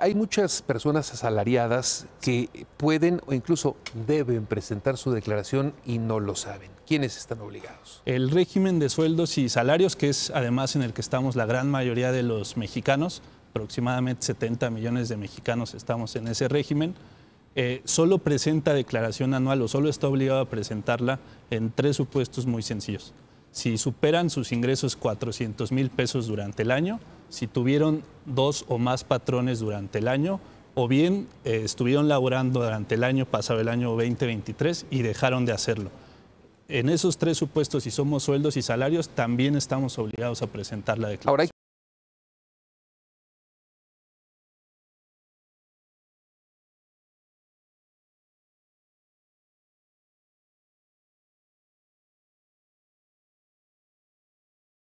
Hay muchas personas asalariadas que pueden o incluso deben presentar su declaración y no lo saben. ¿Quiénes están obligados? El régimen de sueldos y salarios, que es además en el que estamos la gran mayoría de los mexicanos, aproximadamente 70 millones de mexicanos estamos en ese régimen, eh, solo presenta declaración anual o solo está obligado a presentarla en tres supuestos muy sencillos si superan sus ingresos 400 mil pesos durante el año, si tuvieron dos o más patrones durante el año, o bien eh, estuvieron laborando durante el año pasado, el año 2023, y dejaron de hacerlo. En esos tres supuestos, si somos sueldos y salarios, también estamos obligados a presentar la declaración.